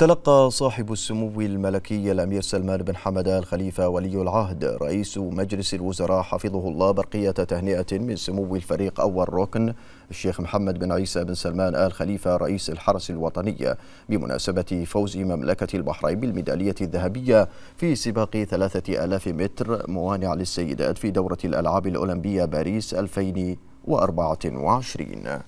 تلقى صاحب السمو الملكي الأمير سلمان بن حمد الخليفة ولي العهد رئيس مجلس الوزراء حفظه الله برقية تهنئة من سمو الفريق أول ركن الشيخ محمد بن عيسى بن سلمان آل خليفة رئيس الحرس الوطني بمناسبة فوز مملكة البحرين بالميدالية الذهبية في سباق 3000 متر موانع للسيدات في دورة الألعاب الأولمبية باريس 2024